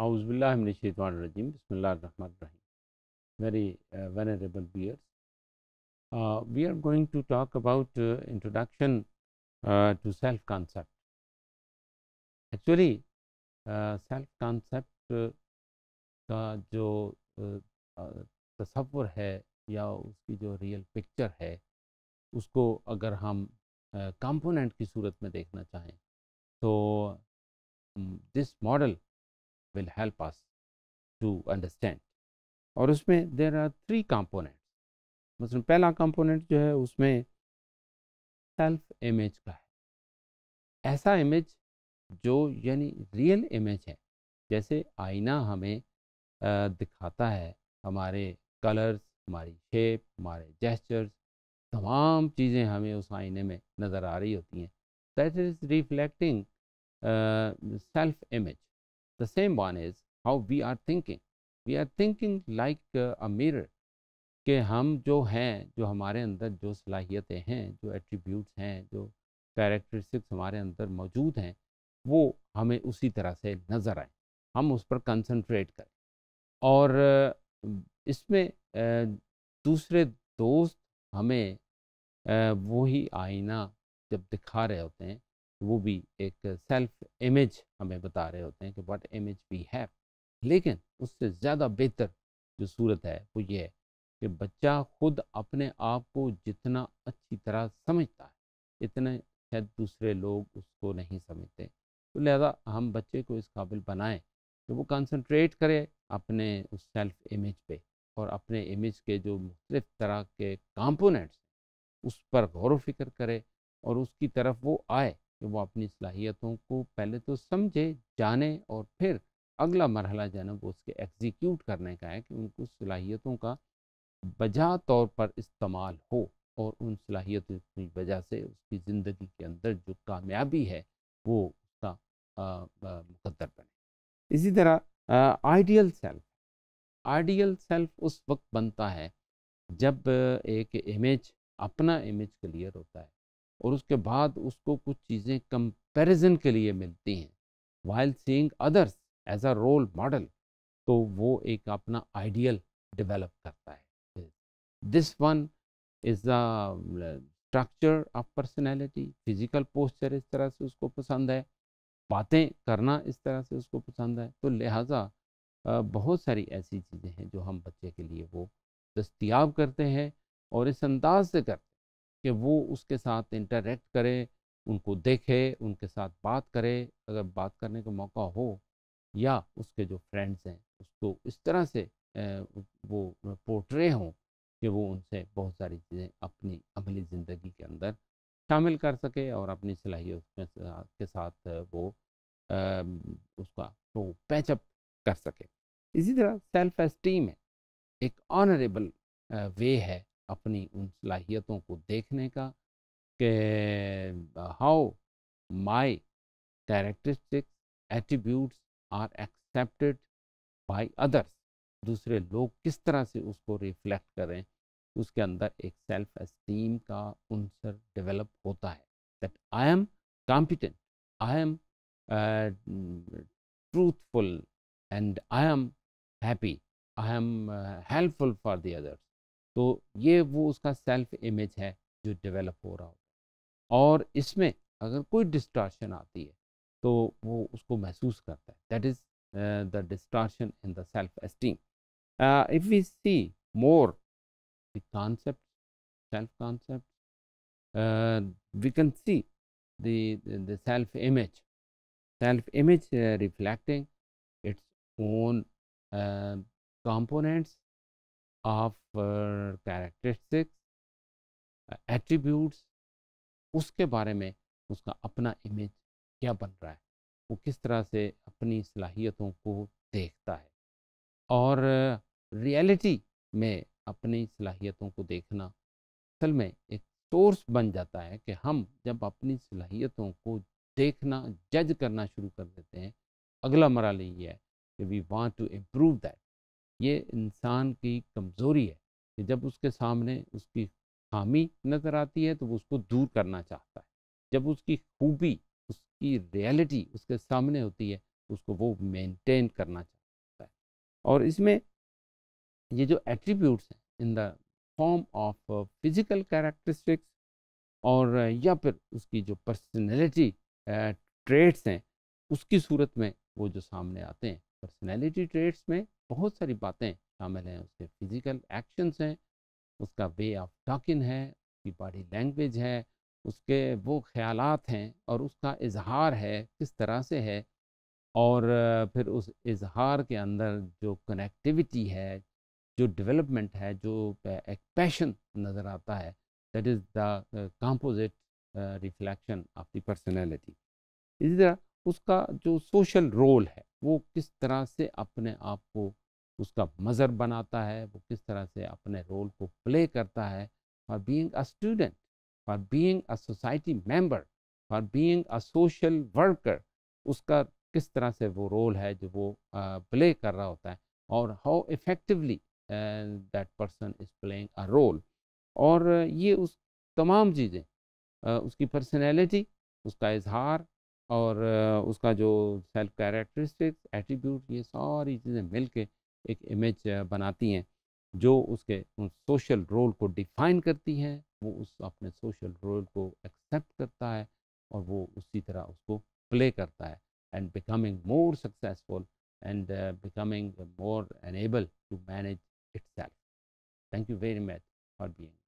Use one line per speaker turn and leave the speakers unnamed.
Auzubillahiminashaitanirajim, Bismillahirrahmanirrahim. Very uh, venerable beers. Uh, we are going to talk about uh, introduction to self-concept. Actually, self-concept का जो तस्वुर है या उसकी जो रियल पिक्चर है उसको अगर हम कंपोनेंट की सूरत में देखना चाहें तो this model will help us to understand और उसमें देर आर थ्री कॉम्पोनेंट मतलब पहला कॉम्पोनेंट जो है उसमें सेल्फ इमेज का है ऐसा इमेज जो यानी रियल इमेज है जैसे आईना हमें दिखाता है हमारे कलर्स हमारी शेप हमारे जेस्चर्स तमाम चीज़ें हमें उस आईने में नज़र आ रही होती हैं that is reflecting self image The same one is how we are thinking. We are thinking like uh, a mirror कि हम जो हैं जो हमारे अंदर जो सलाहियतें हैं जो एट्रीब्यूट्स हैं जो कैरेक्टरिस्टिक्स हमारे अंदर मौजूद हैं वो हमें उसी तरह से नज़र आए हम उस पर कंसंट्रेट करें और इसमें दूसरे दोस्त हमें वही आईना जब दिखा रहे होते हैं वो भी एक सेल्फ इमेज हमें बता रहे होते हैं कि व्हाट इमेज वी हैव लेकिन उससे ज़्यादा बेहतर जो सूरत है वो ये है कि बच्चा खुद अपने आप को जितना अच्छी तरह समझता है इतने शायद दूसरे लोग उसको नहीं समझते तो लिहाजा हम बच्चे को इस काबिल बनाएं कि वो कंसंट्रेट करे अपने उस सेल्फ इमेज पे और अपने इमेज के जो मुख्तलिफ तरह के कॉम्पोनेंट्स उस पर गौर व फिक्र करे और उसकी तरफ वो आए कि वो अपनी सलाहियतों को पहले तो समझे जाने और फिर अगला मरहला जानब उसके एग्जीक्यूट करने का है कि उनको सलाहियतों का बजा तौर पर इस्तेमाल हो और उन सलाहियतों की वजह से उसकी ज़िंदगी के अंदर जो कामयाबी है वो उसका मुकदर बने इसी तरह आइडियल सेल्फ आइडियल सेल्फ उस वक्त बनता है जब एक इमेज अपना इमेज क्लियर होता है और उसके बाद उसको कुछ चीज़ें कंपैरिजन के लिए मिलती हैं while seeing others as a role model तो वो एक अपना आइडियल डेवलप करता है this one is a structure of personality physical posture इस तरह से उसको पसंद है बातें करना इस तरह से उसको पसंद है तो लिहाजा बहुत सारी ऐसी चीज़ें हैं जो हम बच्चे के लिए वो दस्तियाब करते हैं और इस अंदाज से करते कि वो उसके साथ इंटरेक्ट करे उनको देखे उनके साथ बात करे अगर बात करने का मौका हो या उसके जो फ्रेंड्स हैं उसको इस तरह से वो पोर्ट्रे हों कि वो उनसे बहुत सारी चीज़ें अपनी अमली ज़िंदगी के अंदर शामिल कर सके और अपनी सलाहियत के साथ वो आ, उसका वो पैचअप कर सके इसी तरह सेल्फ एस्टीम है एक ऑनरेबल वे है अपनी उन सलाहियतों को देखने का कि how my characteristics attributes are accepted by others दूसरे लोग किस तरह से उसको रिफ्लेक्ट करें उसके अंदर एक सेल्फ एस्टीम का उनसर डेवलप होता है that I am competent I am truthful and I am happy I am helpful for the others तो ये वो उसका सेल्फ इमेज है जो डेवलप हो रहा हो और इसमें अगर कोई डिस्ट्रक्शन आती है तो वो उसको महसूस करता है that is the destruction in the self esteem if we see more the concept self concept we can see the self image self image reflecting its own components of uh, characteristics uh, attributes उसके बारे में उसका अपना image क्या बन रहा है वो किस तरह से अपनी सलाहियतों को देखता है और रियलिटी uh, में अपनी सलाहियतों को देखना असल में एक सोर्स बन जाता है कि हम जब अपनी सलाहियतों को देखना जज करना शुरू कर देते हैं अगला मरल ये है कि we want to improve that ये इंसान की कमज़ोरी है कि जब उसके सामने उसकी खामी नज़र आती है तो वो उसको दूर करना चाहता है जब उसकी खूबी उसकी रियलिटी उसके सामने होती है तो उसको वो मेंटेन करना चाहता है और इसमें ये जो एट्रीब्यूट्स हैं in the form of physical characteristics और या फिर उसकी जो पर्सनैलिटी ट्रेट्स हैं उसकी सूरत में वो जो सामने आते हैं पर्सनैलिटी ट्रेट्स में बहुत सारी बातें शामिल हैं उसके फिजिकल एक्शंस हैं उसका वे ऑफ टॉकिंग है उसकी बॉडी लैंग्वेज है उसके वो ख्याल हैं और उसका इजहार है किस तरह से है और फिर उस इजहार के अंदर जो कनेक्टिविटी है जो डेवलपमेंट है जो एक पैशन नज़र आता है that is the composite reflection of the personality इसी तरह उसका जो सोशल रोल है वो किस तरह से अपने आप को उसका मज़र बनाता है वो किस तरह से अपने रोल को प्ले करता है for being a student for being a society member for being a social worker उसका किस तरह से वो रोल है जो वो प्ले कर रहा होता है और how effectively that person is playing a role और ये उस तमाम चीज़ें उसकी पर्सनैलिटी उसका इजहार और उसका जो सेल्फ कैरेक्टरिस्टिक्स एटीट्यूड ये सारी चीज़ें मिलके के एक इमेज बनाती हैं जो उसके सोशल रोल को डिफाइन करती हैं वो उस अपने सोशल रोल को एक्सेप्ट करता है और वो उसी तरह उसको प्ले करता है and becoming more successful and becoming more enable to manage its thank you very much for being